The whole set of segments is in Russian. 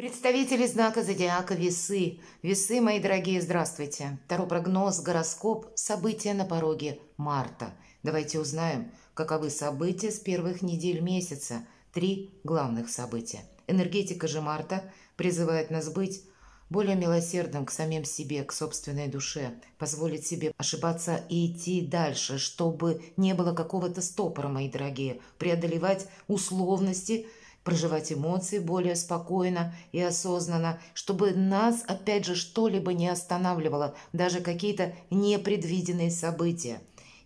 Представители знака зодиака Весы. Весы, мои дорогие, здравствуйте. Таро прогноз, гороскоп, события на пороге марта. Давайте узнаем, каковы события с первых недель месяца. Три главных события. Энергетика же марта призывает нас быть более милосердным к самим себе, к собственной душе, позволить себе ошибаться и идти дальше, чтобы не было какого-то стопора, мои дорогие, преодолевать условности – проживать эмоции более спокойно и осознанно, чтобы нас, опять же, что-либо не останавливало, даже какие-то непредвиденные события.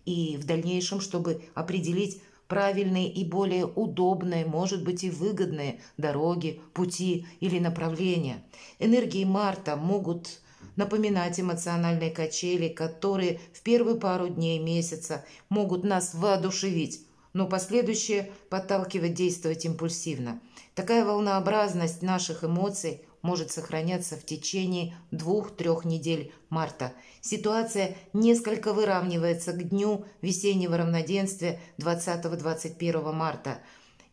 И в дальнейшем, чтобы определить правильные и более удобные, может быть и выгодные дороги, пути или направления. Энергии Марта могут напоминать эмоциональные качели, которые в первые пару дней месяца могут нас воодушевить, но последующее подталкивает действовать импульсивно. Такая волнообразность наших эмоций может сохраняться в течение двух-трех недель марта. Ситуация несколько выравнивается к дню весеннего равноденствия 20-21 марта.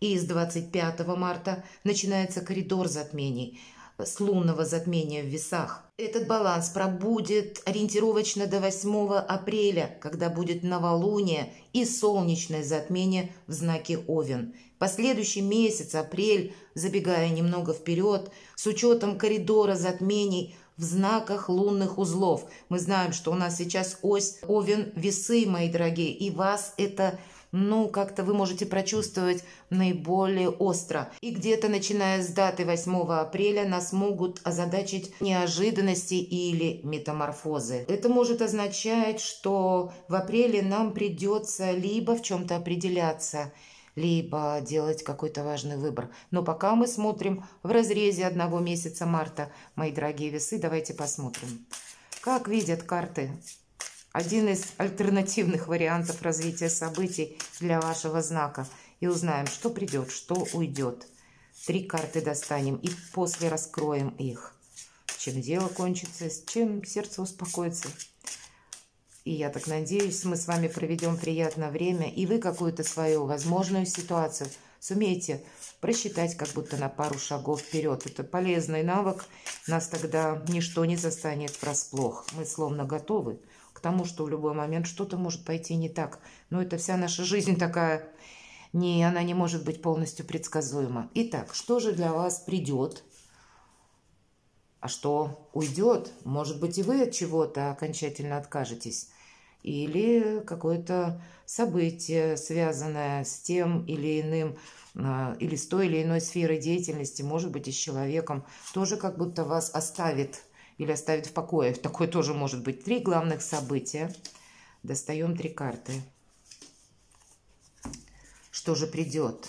И с 25 марта начинается коридор затмений – с лунного затмения в весах. Этот баланс пробудет ориентировочно до 8 апреля, когда будет новолуние и солнечное затмение в знаке Овен. Последующий месяц, апрель, забегая немного вперед, с учетом коридора затмений в знаках лунных узлов. Мы знаем, что у нас сейчас ось Овен-Весы, мои дорогие, и вас это ну, как-то вы можете прочувствовать наиболее остро. И где-то начиная с даты 8 апреля нас могут озадачить неожиданности или метаморфозы. Это может означать, что в апреле нам придется либо в чем-то определяться, либо делать какой-то важный выбор. Но пока мы смотрим в разрезе одного месяца марта, мои дорогие весы, давайте посмотрим. Как видят карты один из альтернативных вариантов развития событий для вашего знака. И узнаем, что придет, что уйдет. Три карты достанем и после раскроем их. Чем дело кончится, с чем сердце успокоится. И я так надеюсь, мы с вами проведем приятное время, и вы какую-то свою возможную ситуацию сумеете просчитать как будто на пару шагов вперед. Это полезный навык, нас тогда ничто не застанет врасплох. Мы словно готовы тому, что в любой момент что-то может пойти не так. Но это вся наша жизнь такая, не, она не может быть полностью предсказуема. Итак, что же для вас придет, а что уйдет? Может быть, и вы от чего-то окончательно откажетесь. Или какое-то событие, связанное с тем или иным, а, или с той или иной сферой деятельности, может быть, и с человеком, тоже как будто вас оставит или оставит в покое. Такое тоже может быть. Три главных события. Достаем три карты. Что же придет?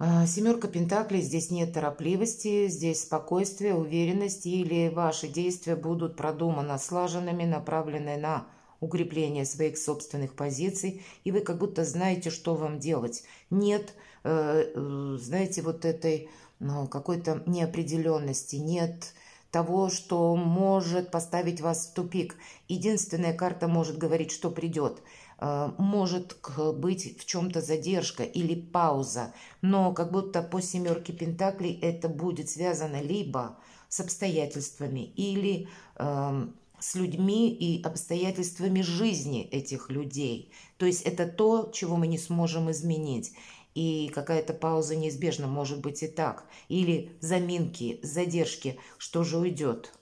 А, семерка Пентаклей, здесь нет торопливости, здесь спокойствие, уверенность, или ваши действия будут продуманно слаженными, направлены на укрепление своих собственных позиций, и вы как будто знаете, что вам делать. Нет, э, э, знаете, вот этой ну, какой-то неопределенности, нет того, что может поставить вас в тупик. Единственная карта может говорить, что придет. Э, может быть в чем-то задержка или пауза, но как будто по семерке пентаклей это будет связано либо с обстоятельствами или эм, с людьми и обстоятельствами жизни этих людей. То есть это то, чего мы не сможем изменить и какая-то пауза неизбежна, может быть и так. Или заминки, задержки, что же уйдет.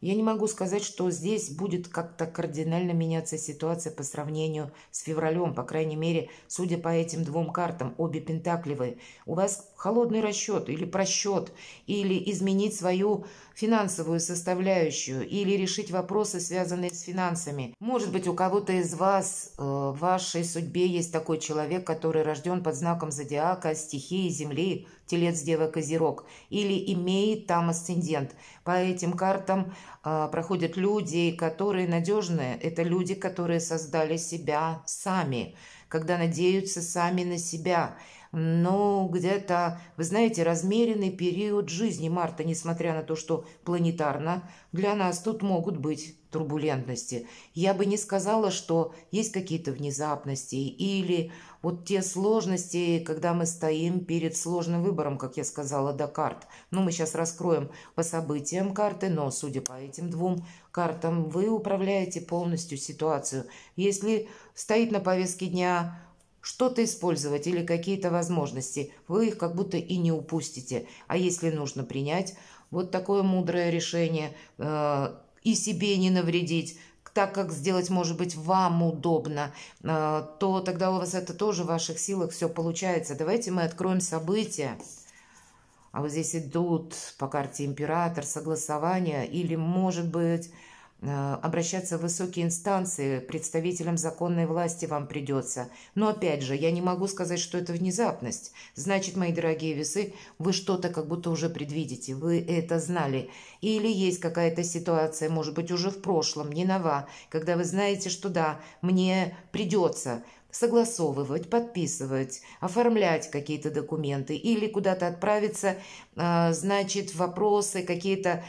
Я не могу сказать, что здесь будет как-то кардинально меняться ситуация по сравнению с февралем, по крайней мере, судя по этим двум картам, обе пентакливые. У вас холодный расчет или просчет, или изменить свою финансовую составляющую, или решить вопросы, связанные с финансами. Может быть, у кого-то из вас э, в вашей судьбе есть такой человек, который рожден под знаком зодиака, стихии Земли, телец, дева, козерог, или имеет там асцендент. По этим картам э, проходят люди, которые надежные. Это люди, которые создали себя сами, когда надеются сами на себя ну, где-то, вы знаете, размеренный период жизни Марта, несмотря на то, что планетарно, для нас тут могут быть турбулентности. Я бы не сказала, что есть какие-то внезапности или вот те сложности, когда мы стоим перед сложным выбором, как я сказала, до карт. Ну, мы сейчас раскроем по событиям карты, но, судя по этим двум картам, вы управляете полностью ситуацию. Если стоит на повестке дня что-то использовать или какие-то возможности. Вы их как будто и не упустите. А если нужно принять вот такое мудрое решение э, и себе не навредить, так как сделать, может быть, вам удобно, э, то тогда у вас это тоже в ваших силах все получается. Давайте мы откроем события. А вот здесь идут по карте император, согласование или, может быть, Э, обращаться в высокие инстанции, представителям законной власти вам придется. Но опять же, я не могу сказать, что это внезапность. Значит, мои дорогие весы, вы что-то как будто уже предвидите, вы это знали. Или есть какая-то ситуация, может быть, уже в прошлом, не нова, когда вы знаете, что да, мне придется согласовывать, подписывать, оформлять какие-то документы или куда-то отправиться, э, значит, вопросы какие-то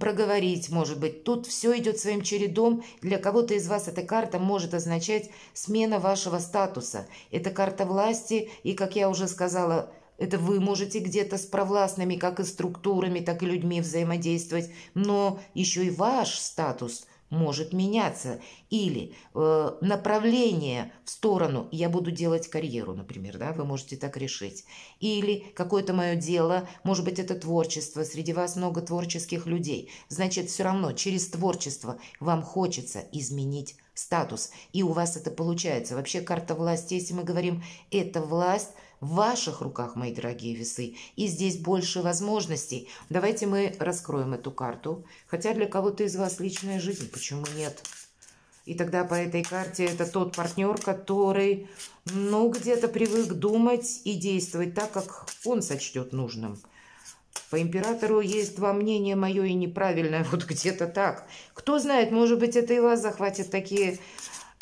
проговорить, может быть. Тут все идет своим чередом. Для кого-то из вас эта карта может означать смена вашего статуса. Это карта власти, и, как я уже сказала, это вы можете где-то с провластными, как и структурами, так и людьми взаимодействовать, но еще и ваш статус – может меняться. Или э, направление в сторону, я буду делать карьеру, например, да, вы можете так решить. Или какое-то мое дело, может быть, это творчество, среди вас много творческих людей. Значит, все равно через творчество вам хочется изменить статус, и у вас это получается. Вообще карта власти, если мы говорим, это власть в ваших руках, мои дорогие весы, и здесь больше возможностей. Давайте мы раскроем эту карту, хотя для кого-то из вас личная жизнь, почему нет? И тогда по этой карте это тот партнер, который, ну, где-то привык думать и действовать так, как он сочтет нужным. По императору есть два мнения, мое и неправильное, вот где-то так. Кто знает, может быть, это и вас захватят такие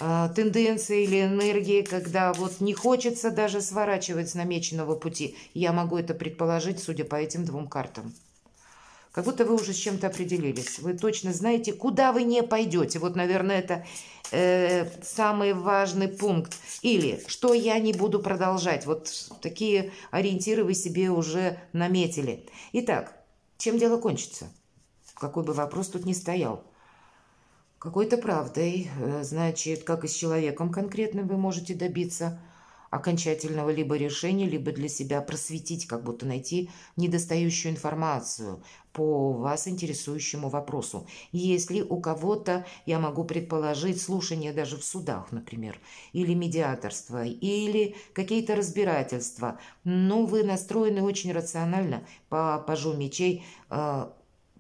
Э, тенденции или энергии, когда вот не хочется даже сворачивать с намеченного пути. Я могу это предположить, судя по этим двум картам. Как будто вы уже с чем-то определились. Вы точно знаете, куда вы не пойдете. Вот, наверное, это э, самый важный пункт. Или что я не буду продолжать. Вот такие ориентиры вы себе уже наметили. Итак, чем дело кончится? Какой бы вопрос тут ни стоял какой-то правдой. Э, значит, как и с человеком конкретным вы можете добиться окончательного либо решения, либо для себя просветить, как будто найти недостающую информацию по вас интересующему вопросу. Если у кого-то, я могу предположить, слушание даже в судах, например, или медиаторство, или какие-то разбирательства, но вы настроены очень рационально по пажу мечей, э,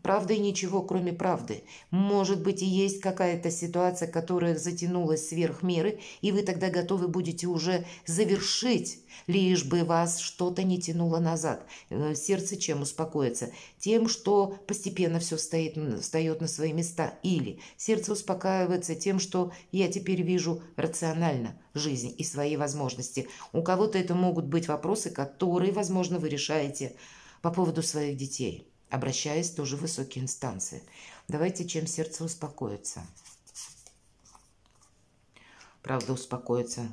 Правда и ничего, кроме правды. Может быть, и есть какая-то ситуация, которая затянулась сверх меры, и вы тогда готовы будете уже завершить, лишь бы вас что-то не тянуло назад. Э, сердце чем успокоится? Тем, что постепенно все стоит, встает на свои места. Или сердце успокаивается тем, что я теперь вижу рационально жизнь и свои возможности. У кого-то это могут быть вопросы, которые, возможно, вы решаете по поводу своих детей обращаясь тоже в высокие инстанции. Давайте, чем сердце успокоится. Правда, успокоится.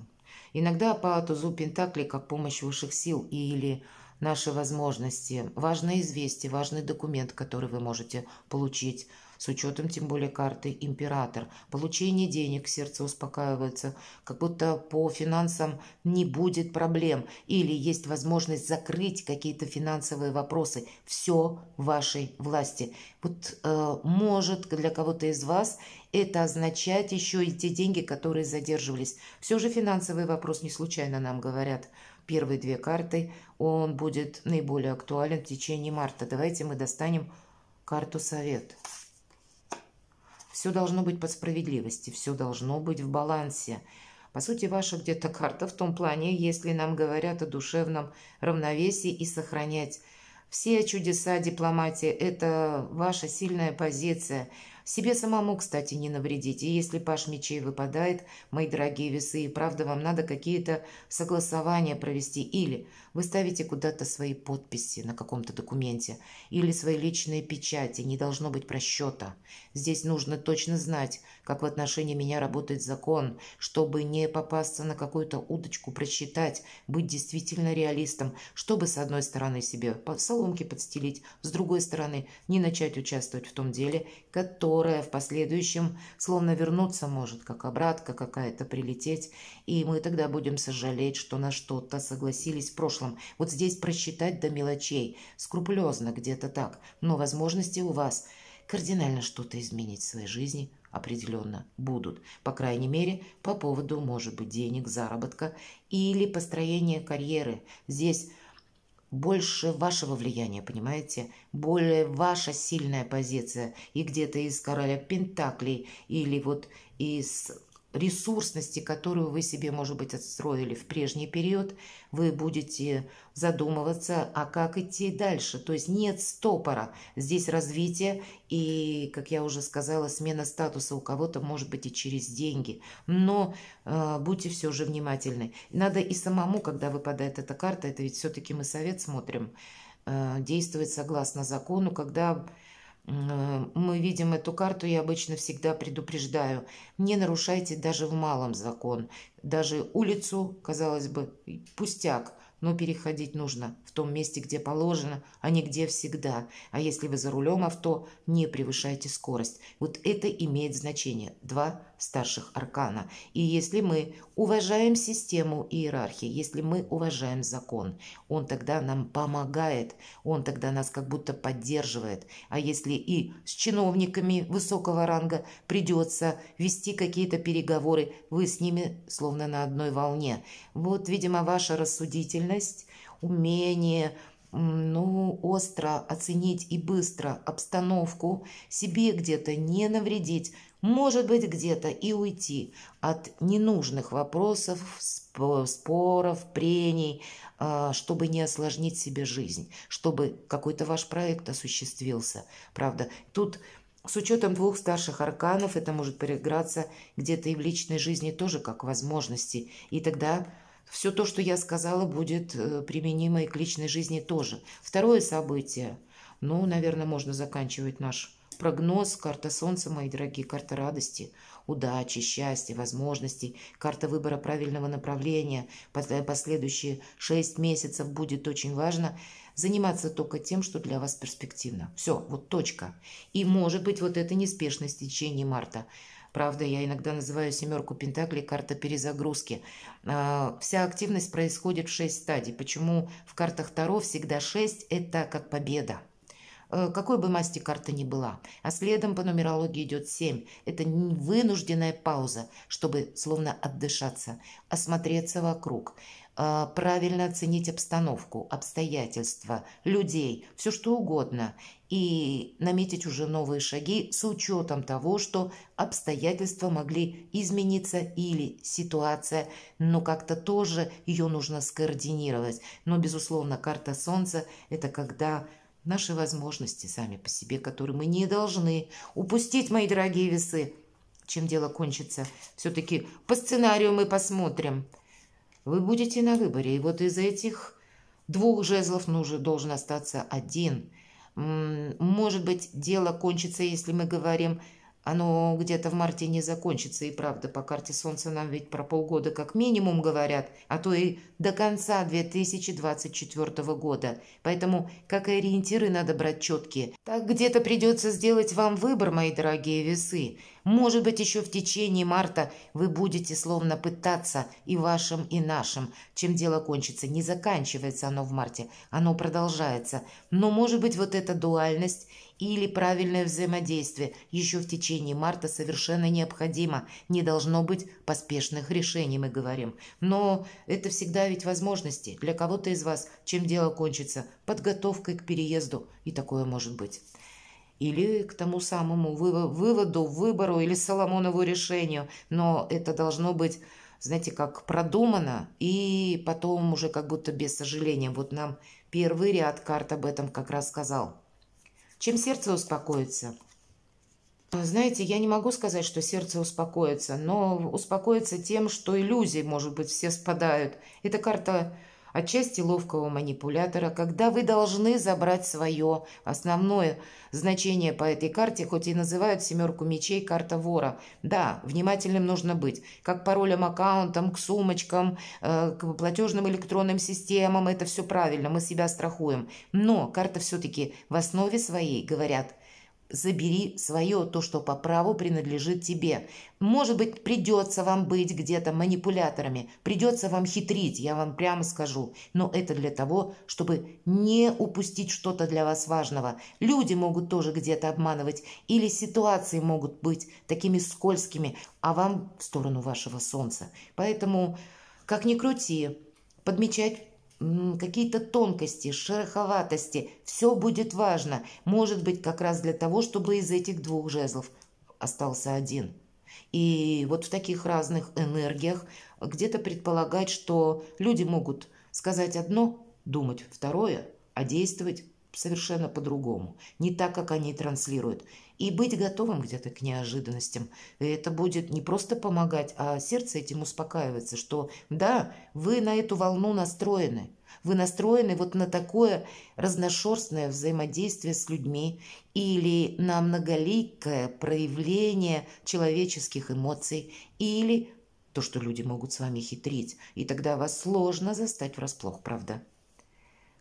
Иногда по тузу Пентакли как помощь высших сил или наши возможности. Важно известие, важный документ, который вы можете получить, с учетом тем более карты «Император». Получение денег, сердце успокаивается, как будто по финансам не будет проблем. Или есть возможность закрыть какие-то финансовые вопросы. Все в вашей власти. Вот э, может для кого-то из вас это означать еще и те деньги, которые задерживались. Все же финансовый вопрос не случайно нам говорят – первые две карты. Он будет наиболее актуален в течение марта. Давайте мы достанем карту «Совет». Все должно быть по справедливости, все должно быть в балансе. По сути, ваша где-то карта в том плане, если нам говорят о душевном равновесии и сохранять все чудеса дипломатии, это ваша сильная позиция – себе самому, кстати, не навредите. если паш мечей выпадает, мои дорогие весы, и правда вам надо какие-то согласования провести или вы ставите куда-то свои подписи на каком-то документе или свои личные печати, не должно быть просчета. Здесь нужно точно знать, как в отношении меня работает закон, чтобы не попасться на какую-то удочку, просчитать, быть действительно реалистом, чтобы с одной стороны себе соломки подстелить, с другой стороны не начать участвовать в том деле, которое в последующем словно вернуться может, как обратка какая-то прилететь, и мы тогда будем сожалеть, что на что-то согласились в прошлом чем. Вот здесь просчитать до мелочей. Скрупулезно где-то так. Но возможности у вас кардинально что-то изменить в своей жизни определенно будут. По крайней мере, по поводу, может быть, денег, заработка или построения карьеры. Здесь больше вашего влияния, понимаете? Более ваша сильная позиция. И где-то из короля Пентаклей или вот из ресурсности, которую вы себе, может быть, отстроили в прежний период, вы будете задумываться, а как идти дальше. То есть нет стопора. Здесь развитие и, как я уже сказала, смена статуса у кого-то может быть и через деньги. Но э, будьте все же внимательны. Надо и самому, когда выпадает эта карта, это ведь все-таки мы совет смотрим, э, действовать согласно закону, когда Э, мы видим эту карту, я обычно всегда предупреждаю, не нарушайте даже в малом закон. Даже улицу, казалось бы, пустяк, но переходить нужно в том месте, где положено, а не где всегда. А если вы за рулем авто, не превышайте скорость. Вот это имеет значение. Два старших аркана. И если мы уважаем систему иерархии, если мы уважаем закон, он тогда нам помогает, он тогда нас как будто поддерживает. А если и с чиновниками высокого ранга придется вести какие-то переговоры, вы с ними словно на одной волне. Вот, видимо, ваша рассудительность, умение ну, остро оценить и быстро обстановку, себе где-то не навредить, может быть, где-то и уйти от ненужных вопросов, споров, прений, а, чтобы не осложнить себе жизнь, чтобы какой-то ваш проект осуществился. Правда, тут с учетом двух старших арканов это может проиграться где-то и в личной жизни тоже как возможности. И тогда все то, что я сказала, будет э, применимо и к личной жизни тоже. Второе событие. Ну, наверное, можно заканчивать наш прогноз, карта солнца, мои дорогие, карта радости, удачи, счастья, возможностей, карта выбора правильного направления. Последующие шесть месяцев будет очень важно заниматься только тем, что для вас перспективно. Все, вот точка. И может быть вот это неспешность в течение марта. Правда, я иногда называю семерку пентаклей карта перезагрузки. А, вся активность происходит в шесть стадий. Почему в картах Таро всегда шесть – это как победа? Э, какой бы масти карта ни была. А следом по нумерологии идет 7. Это вынужденная пауза, чтобы словно отдышаться, осмотреться вокруг, э, правильно оценить обстановку, обстоятельства, людей, все что угодно, и наметить уже новые шаги с учетом того, что обстоятельства могли измениться или ситуация, но как-то тоже ее нужно скоординировать. Но, безусловно, карта Солнца – это когда наши возможности сами по себе, которые мы не должны упустить, мои дорогие весы. Чем дело кончится, все-таки по сценарию мы посмотрим. Вы будете на выборе, и вот из этих двух жезлов нужно уже должен остаться один. Может быть, дело кончится, если мы говорим оно где-то в марте не закончится, и правда, по карте Солнца нам ведь про полгода как минимум говорят, а то и до конца 2024 года. Поэтому, как ориентиры, надо брать четкие. Так где-то придется сделать вам выбор, мои дорогие весы. Может быть, еще в течение марта вы будете словно пытаться и вашим, и нашим. Чем дело кончится? Не заканчивается оно в марте, оно продолжается. Но, может быть, вот эта дуальность или правильное взаимодействие еще в течение марта совершенно необходимо. Не должно быть поспешных решений, мы говорим. Но это всегда ведь возможности. Для кого-то из вас, чем дело кончится, подготовкой к переезду. И такое может быть. Или к тому самому выводу, выбору или Соломонову решению. Но это должно быть знаете, как продумано, и потом уже как будто без сожаления. Вот нам первый ряд карт об этом как раз сказал чем сердце успокоится. Знаете, я не могу сказать, что сердце успокоится, но успокоится тем, что иллюзии, может быть, все спадают. Эта карта отчасти ловкого манипулятора, когда вы должны забрать свое. Основное значение по этой карте, хоть и называют семерку мечей карта вора. Да, внимательным нужно быть. Как паролям аккаунтам, к сумочкам, э, к платежным электронным системам. Это все правильно, мы себя страхуем. Но карта все-таки в основе своей, говорят, забери свое, то, что по праву принадлежит тебе. Может быть, придется вам быть где-то манипуляторами, придется вам хитрить, я вам прямо скажу. Но это для того, чтобы не упустить что-то для вас важного. Люди могут тоже где-то обманывать, или ситуации могут быть такими скользкими, а вам в сторону вашего солнца. Поэтому, как ни крути, подмечать какие-то тонкости, шероховатости. Все будет важно. Может быть, как раз для того, чтобы из этих двух жезлов остался один. И вот в таких разных энергиях где-то предполагать, что люди могут сказать одно, думать второе, а действовать совершенно по-другому, не так, как они транслируют. И быть готовым где-то к неожиданностям. И это будет не просто помогать, а сердце этим успокаивается, что да, вы на эту волну настроены. Вы настроены вот на такое разношерстное взаимодействие с людьми или на многоликое проявление человеческих эмоций или то, что люди могут с вами хитрить. И тогда вас сложно застать врасплох, правда?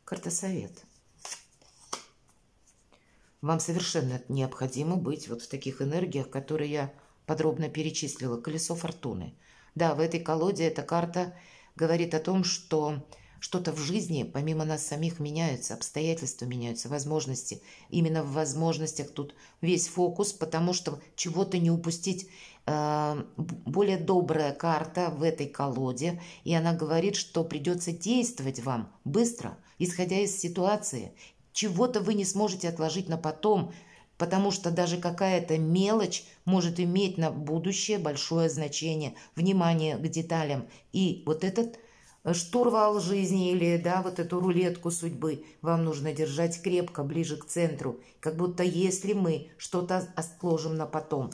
Картосовет – вам совершенно необходимо быть вот в таких энергиях, которые я подробно перечислила. Колесо фортуны. Да, в этой колоде эта карта говорит о том, что что-то в жизни, помимо нас самих, меняется, обстоятельства меняются, возможности. Именно в возможностях тут весь фокус, потому что чего-то не упустить. Э, более добрая карта в этой колоде, и она говорит, что придется действовать вам быстро, исходя из ситуации, чего-то вы не сможете отложить на потом, потому что даже какая-то мелочь может иметь на будущее большое значение. Внимание к деталям. И вот этот э, штурвал жизни или, да, вот эту рулетку судьбы вам нужно держать крепко, ближе к центру. Как будто если мы что-то отложим на потом,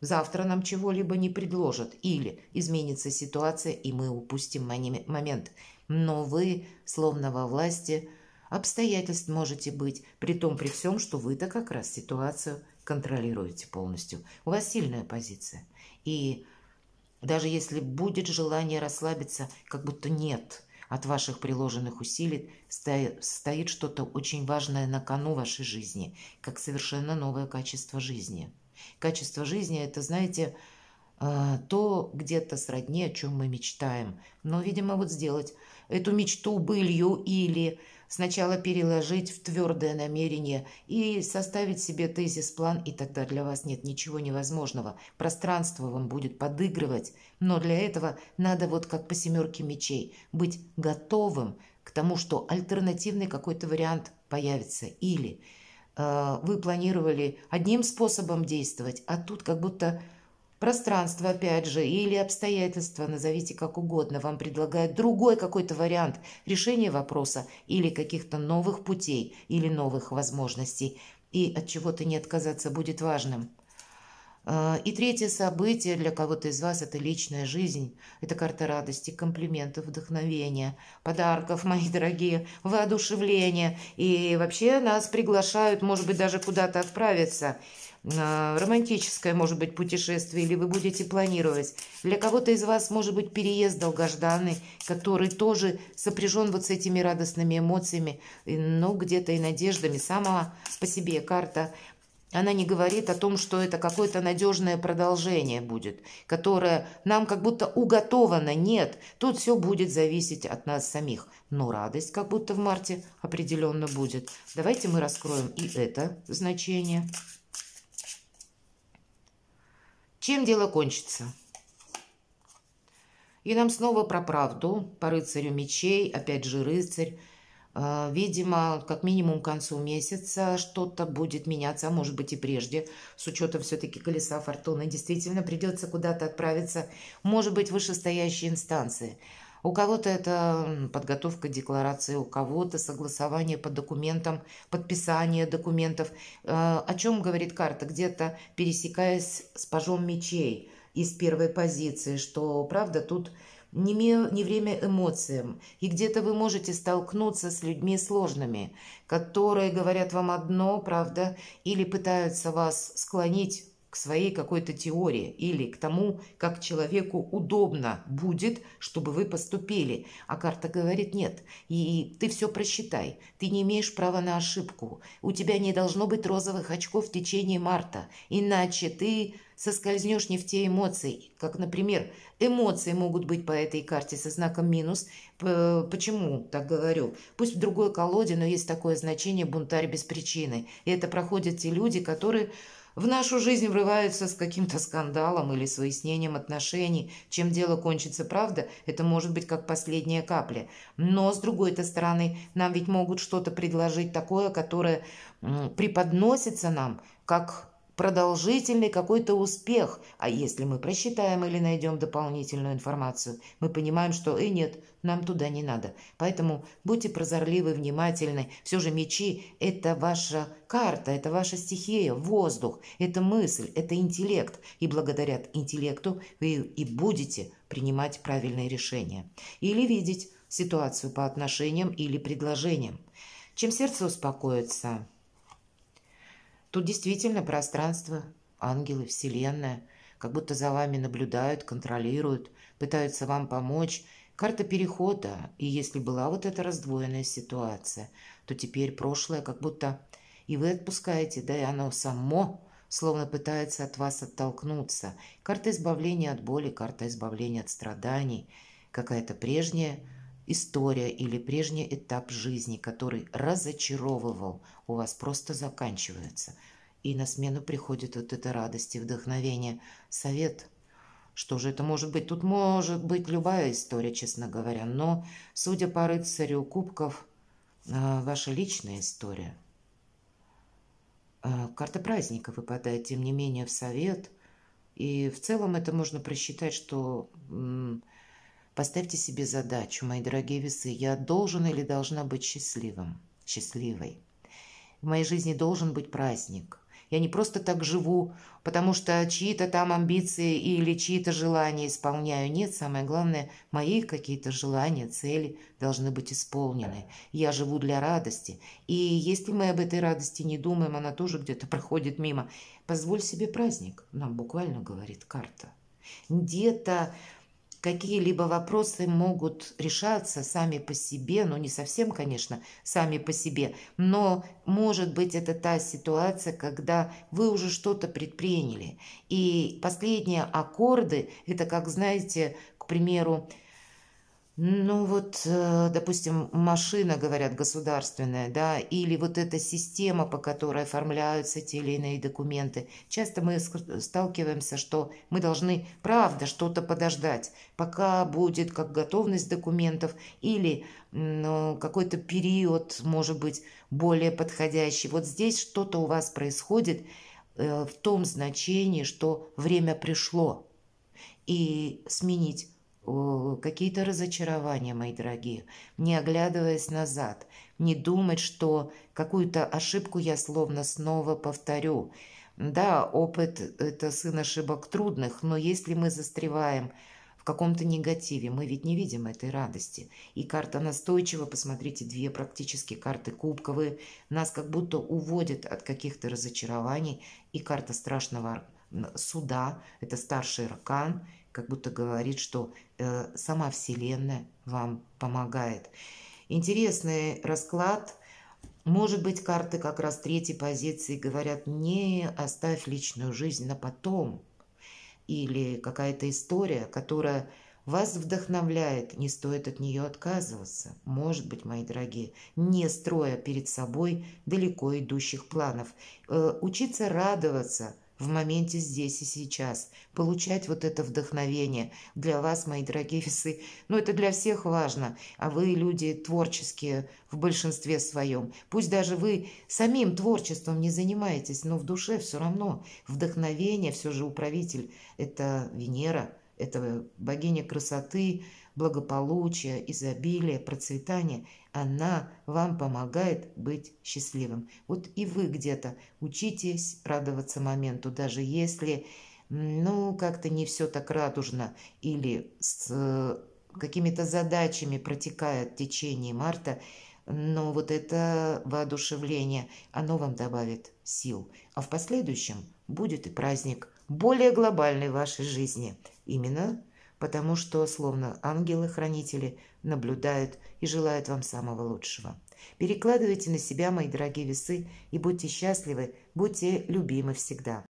завтра нам чего-либо не предложат или изменится ситуация, и мы упустим момент. Но вы, словно во власти, обстоятельств можете быть, при том, при всем, что вы-то как раз ситуацию контролируете полностью. У вас сильная позиция. И даже если будет желание расслабиться, как будто нет от ваших приложенных усилий, стоит, стоит что-то очень важное на кону вашей жизни, как совершенно новое качество жизни. Качество жизни – это, знаете, э, то где-то сродни, о чем мы мечтаем. Но, видимо, вот сделать эту мечту былью или сначала переложить в твердое намерение и составить себе тезис, план, и тогда для вас нет ничего невозможного. Пространство вам будет подыгрывать, но для этого надо вот как по семерке мечей быть готовым к тому, что альтернативный какой-то вариант появится или э, вы планировали одним способом действовать, а тут как будто Пространство, опять же, или обстоятельства, назовите как угодно, вам предлагает другой какой-то вариант решения вопроса или каких-то новых путей или новых возможностей. И от чего-то не отказаться будет важным. А, и третье событие для кого-то из вас – это личная жизнь. Это карта радости, комплиментов, вдохновения, подарков, мои дорогие, воодушевления. И вообще нас приглашают, может быть, даже куда-то отправиться – Э, романтическое, может быть, путешествие, или вы будете планировать. Для кого-то из вас, может быть, переезд долгожданный, который тоже сопряжен вот с этими радостными эмоциями, ну, где-то и надеждами. Сама по себе карта она не говорит о том, что это какое-то надежное продолжение будет, которое нам как будто уготовано. Нет, тут все будет зависеть от нас самих. Но радость как будто в марте определенно будет. Давайте мы раскроем и это значение. Чем дело кончится? И нам снова про правду, по рыцарю мечей, опять же рыцарь. А, видимо, как минимум к концу месяца что-то будет меняться, а может быть и прежде, с учетом все-таки колеса фортуны. Действительно, придется куда-то отправиться, может быть, вышестоящие инстанции. У кого-то это подготовка декларации, у кого-то согласование по документам, подписание документов. Э, о чем говорит карта? Где-то пересекаясь с пажом мечей из первой позиции, что, правда, тут не, время эмоциям. И где-то вы можете столкнуться с людьми сложными, которые говорят вам одно, правда, или пытаются вас склонить своей какой-то теории или к тому, как человеку удобно будет, чтобы вы поступили. А карта говорит нет. И ты все просчитай. Ты не имеешь права на ошибку. У тебя не должно быть розовых очков в течение марта. Иначе ты соскользнешь не в те эмоции. Как, например, эмоции могут быть по этой карте со знаком минус. Почему так говорю? Пусть в другой колоде, но есть такое значение бунтарь без причины. И это проходят те люди, которые в нашу жизнь врываются с каким-то скандалом или с выяснением отношений. Чем дело кончится, правда, это может быть как последняя капля. Но, с другой-то стороны, нам ведь могут что-то предложить такое, которое преподносится нам как продолжительный какой-то успех. А если мы просчитаем или найдем дополнительную информацию, мы понимаем, что и нет, нам туда не надо. Поэтому будьте прозорливы, внимательны. Все же мечи – это ваша карта, это ваша стихия, воздух, это мысль, это интеллект. И благодаря интеллекту вы и будете принимать правильные решения. Или видеть ситуацию по отношениям или предложениям. Чем сердце успокоится – Тут действительно пространство, ангелы, вселенная, как будто за вами наблюдают, контролируют, пытаются вам помочь. Карта перехода, и если была вот эта раздвоенная ситуация, то теперь прошлое как будто и вы отпускаете, да и оно само словно пытается от вас оттолкнуться. Карта избавления от боли, карта избавления от страданий, какая-то прежняя – история или прежний этап жизни, который разочаровывал, у вас просто заканчивается. И на смену приходит вот эта радость и вдохновение. Совет. Что же это может быть? Тут может быть любая история, честно говоря. Но, судя по рыцарю кубков, э, ваша личная история. Э, карта праздника выпадает, тем не менее, в совет. И в целом это можно просчитать, что Поставьте себе задачу, мои дорогие весы, я должен или должна быть счастливым, счастливой. В моей жизни должен быть праздник. Я не просто так живу, потому что чьи-то там амбиции или чьи-то желания исполняю. Нет, самое главное, мои какие-то желания, цели должны быть исполнены. Я живу для радости. И если мы об этой радости не думаем, она тоже где-то проходит мимо. Позволь себе праздник, нам буквально говорит карта. Где-то какие-либо вопросы могут решаться сами по себе, ну не совсем, конечно, сами по себе, но может быть это та ситуация, когда вы уже что-то предприняли. И последние аккорды, это как, знаете, к примеру, ну вот, э, допустим, машина, говорят, государственная, да, или вот эта система, по которой оформляются те или иные документы. Часто мы э, сталкиваемся, что мы должны, правда, что-то подождать, пока будет как готовность документов или ну, какой-то период, может быть, более подходящий. Вот здесь что-то у вас происходит э, в том значении, что время пришло, и сменить какие-то разочарования, мои дорогие, не оглядываясь назад, не думать, что какую-то ошибку я словно снова повторю. Да, опыт – это сын ошибок трудных, но если мы застреваем в каком-то негативе, мы ведь не видим этой радости. И карта настойчиво, посмотрите, две практически карты кубковые, нас как будто уводят от каких-то разочарований. И карта страшного суда – это старший ракан как будто говорит, что э, сама Вселенная вам помогает. Интересный расклад. Может быть, карты как раз третьей позиции говорят «не оставь личную жизнь на потом». Или какая-то история, которая вас вдохновляет, не стоит от нее отказываться. Может быть, мои дорогие, не строя перед собой далеко идущих планов. Э, учиться радоваться – в моменте здесь и сейчас, получать вот это вдохновение. Для вас, мои дорогие весы, ну это для всех важно, а вы люди творческие в большинстве своем. Пусть даже вы самим творчеством не занимаетесь, но в душе все равно вдохновение, все же управитель – это Венера, это богиня красоты, благополучия, изобилия, процветания. Она вам помогает быть счастливым. Вот и вы где-то учитесь радоваться моменту, даже если, ну, как-то не все так радужно или с э, какими-то задачами протекает течение марта, но вот это воодушевление, оно вам добавит сил. А в последующем будет и праздник более глобальный в вашей жизни. Именно потому что, словно ангелы-хранители, наблюдают и желают вам самого лучшего. Перекладывайте на себя, мои дорогие весы, и будьте счастливы, будьте любимы всегда.